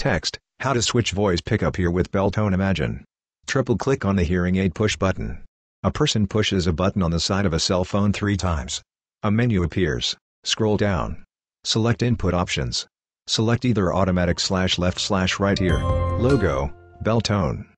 Text, How to switch voice pickup here with Beltone Imagine. Triple click on the hearing aid push button. A person pushes a button on the side of a cell phone three times. A menu appears. Scroll down. Select input options. Select either automatic slash left slash right here logo, tone.